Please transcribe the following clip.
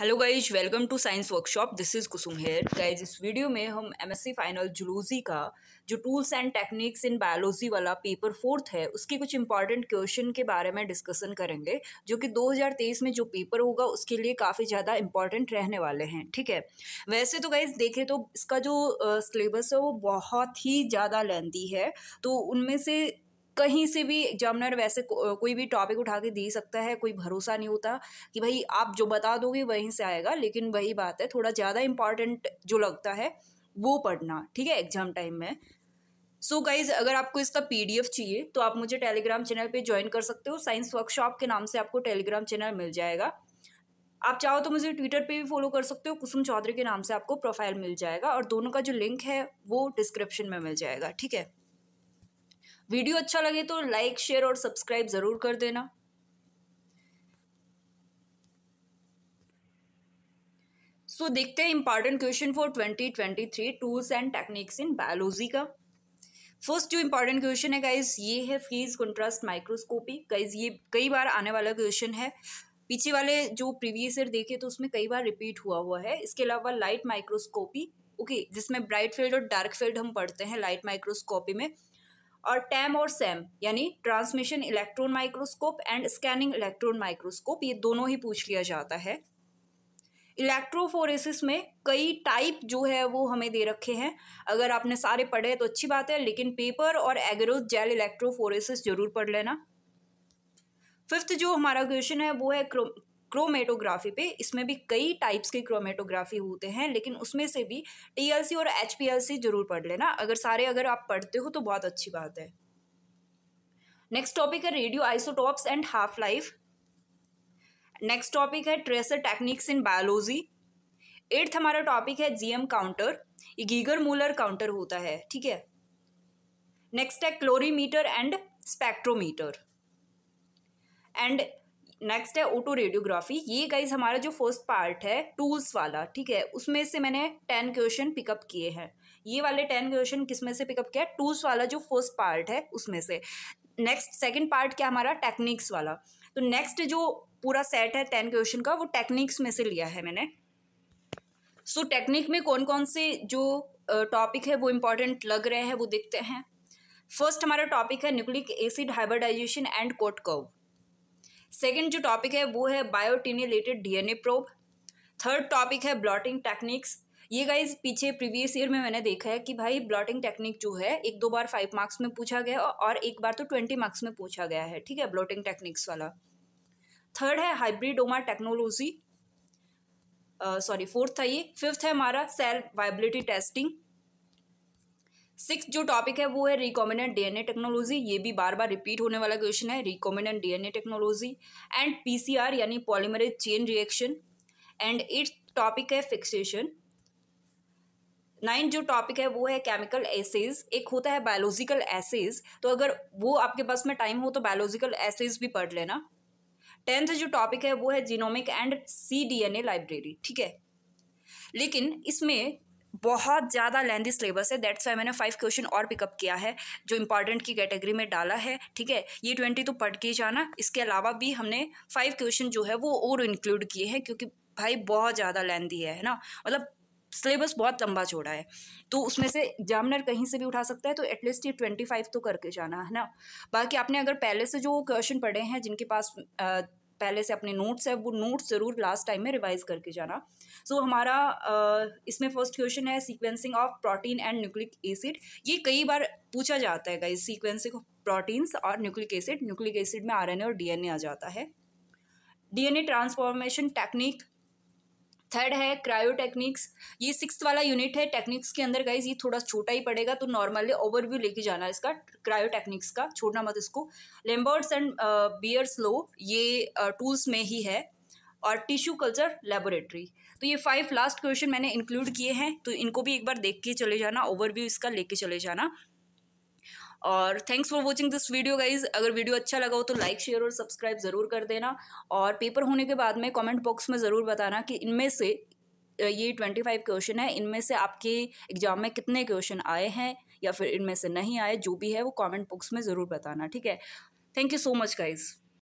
hello guys welcome to science workshop this is Kusum here guys इस video में हम MSc final zoology का जो tools and techniques in biology वाला paper fourth है उसके कुछ इंपॉर्टेंट क्वेश्चन के बारे में डिस्कशन करेंगे जो कि 2023 में जो पेपर होगा उसके लिए काफ़ी ज़्यादा इंपॉर्टेंट रहने वाले हैं ठीक है वैसे तो गाइज देखें तो इसका जो सिलेबस है वो बहुत ही ज़्यादा लेंदी है तो उनमें से कहीं से भी एग्जामिनर वैसे को, कोई भी टॉपिक उठा के दे सकता है कोई भरोसा नहीं होता कि भाई आप जो बता दोगे वहीं से आएगा लेकिन वही बात है थोड़ा ज़्यादा इम्पॉर्टेंट जो लगता है वो पढ़ना ठीक है एग्जाम टाइम में सो so गाइज अगर आपको इसका पी चाहिए तो आप मुझे टेलीग्राम चैनल पर ज्वाइन कर सकते हो साइंस वर्कशॉप के नाम से आपको टेलीग्राम चैनल मिल जाएगा आप चाहो तो मुझे ट्विटर पे भी फॉलो कर सकते हो कुसुम चौधरी के नाम से आपको प्रोफाइल मिल जाएगा और दोनों का जो लिंक है वो डिस्क्रिप्शन में मिल जाएगा ठीक है वीडियो अच्छा लगे तो लाइक शेयर और सब्सक्राइब ज़रूर कर देना सो so, देखते हैं important question for 2023 tools and techniques in biology का फर्स्ट जो इंपॉर्टेंट क्वेश्चन है गाइज ये है फ्रीज कंट्रास्ट माइक्रोस्कोपी गाइज ये कई बार आने वाला क्वेश्चन है पीछे वाले जो प्रीवियस ईयर देखे तो उसमें कई बार रिपीट हुआ हुआ है इसके अलावा लाइट माइक्रोस्कोपी ओके जिसमें ब्राइट फील्ड और डार्क फील्ड हम पढ़ते हैं लाइट माइक्रोस्कोपी में और टैम और सैम यानी transmission electron microscope and scanning electron microscope ये दोनों ही पूछ लिया जाता है इलेक्ट्रोफोरेसिस में कई टाइप जो है वो हमें दे रखे हैं अगर आपने सारे पढ़े तो अच्छी बात है लेकिन पेपर और एग्रोज जेल इलेक्ट्रोफोरेसिस जरूर पढ़ लेना फिफ्थ जो हमारा क्वेश्चन है वो है क्रोमेटोग्राफी पे इसमें भी कई टाइप्स की क्रोमेटोग्राफी होते हैं लेकिन उसमें से भी टीएलसी और एचपीएलसी जरूर पढ़ लेना अगर सारे अगर आप पढ़ते हो तो बहुत अच्छी बात है नेक्स्ट टॉपिक है radioisotopes and half life next topic है tracer techniques in biology eighth हमारा टॉपिक है जीएम काउंटर ये गीगर मूलर काउंटर होता है ठीक है नेक्स्ट है colorimeter and spectrometer and next है ऑटो रेडियोग्राफी ये गाइज हमारा जो फर्स्ट पार्ट है टूल्स वाला ठीक है उसमें से मैंने टेन क्वेश्चन पिकअप किए हैं ये वाले टेन क्वेश्चन किसमें से पिकअप किया टूल्स वाला जो फर्स्ट पार्ट है उसमें से नेक्स्ट सेकेंड पार्ट क्या हमारा टेक्निक्स वाला तो नेक्स्ट जो पूरा सेट है टेन क्वेश्चन का वो टेक्निक्स में से लिया है मैंने सो so, टेक्निक में कौन कौन से जो टॉपिक uh, है वो इम्पॉर्टेंट लग रहे हैं वो देखते हैं फर्स्ट हमारा टॉपिक है nucleic acid hybridization and cot curve second जो टॉपिक है वो है biotinylated DNA probe third topic है ब्लॉटिंग टेक्निक्स ये गाइज पीछे प्रीवियस ईयर में मैंने देखा है कि भाई ब्लॉटिंग टेक्निक जो है एक दो बार फाइव मार्क्स में पूछा गया और एक बार तो ट्वेंटी मार्क्स में पूछा गया है ठीक है ब्लॉटिंग टेक्निक्स वाला थर्ड है हाइब्रिडोमा टेक्नोलॉजी सॉरी फोर्थ था ये फिफ्थ है हमारा सेल वाइबिलिटी टेस्टिंग सिक्स जो टॉपिक है वो है रिकॉमिनेंट डीएनए टेक्नोलॉजी ये भी बार बार रिपीट होने वाला क्वेश्चन है recombinant DNA technology and PCR यानी polymerase chain reaction and its topic है फिक्सेशन नाइन जो टॉपिक है वो है केमिकल एसेज एक होता है बायोलॉजिकल एसेज तो अगर वो आपके पास में टाइम हो तो बायोलॉजिकल एसेज भी पढ़ लेना टेंथ जो टॉपिक है वो है genomic and C D N A library ठीक है लेकिन इसमें बहुत ज़्यादा लेंदी सिलेबस है दैट्स वाई मैंने फाइव क्वेश्चन और पिकअप किया है जो इंपॉर्टेंट की कैटेगरी में डाला है ठीक है ये ट्वेंटी तो पढ़ के जाना इसके अलावा भी हमने फाइव क्वेश्चन जो है वो और इंक्लूड किए हैं क्योंकि भाई बहुत ज़्यादा लेंदी है ना मतलब सिलेबस बहुत लंबा छोड़ा है तो उसमें से एग्जामिनर कहीं से भी उठा सकता है तो एटलीस्ट ये ट्वेंटी फाइव तो करके जाना है ना बाकी आपने अगर पहले से जो क्वेश्चन पढ़े हैं जिनके पास आ, पहले से अपने नोट्स है वो नोट्स ज़रूर लास्ट टाइम में रिवाइज करके जाना सो so, हमारा इसमें फर्स्ट क्वेश्चन है sequencing of protein and nucleic acid ये कई बार पूछा जाता है गाइज सीक्वेंसिंग ऑफ प्रोटीन्स और न्यूक्लिक एसिड न्यूक्लिक एसिड में आरएनए और डीएनए आ जाता है डीएनए ट्रांसफॉर्मेशन टेक्निक थर्ड है क्रायो टेक्निक्स ये सिक्स वाला यूनिट है टेक्निक्स के अंदर गाइज ये थोड़ा छोटा ही पड़ेगा तो नॉर्मली ओवरव्यू लेके जाना इसका क्रायो टेक्निक्स का छोड़ना मत इसको लेम्बर्ट्स एंड बियर्स लो ये टूल्स uh, में ही है और टिश्यू कल्चर लेबोरेटरी तो ये फाइव लास्ट क्वेश्चन मैंने इंक्लूड किए हैं तो इनको भी एक बार देख के चले जाना ओवरव्यू इसका लेके चले जाना और thanks for watching this video guys अगर वीडियो अच्छा लगा हो तो लाइक शेयर और सब्सक्राइब ज़रूर कर देना और पेपर होने के बाद में कॉमेंट बॉक्स में ज़रूर बताना कि इनमें से ये ट्वेंटी फाइव क्वेश्चन है इनमें से आपके एग्जाम में कितने क्वेश्चन आए हैं या फिर इनमें से नहीं आए जो भी है वो कमेंट बॉक्स में ज़रूर बताना ठीक है thank you so much guys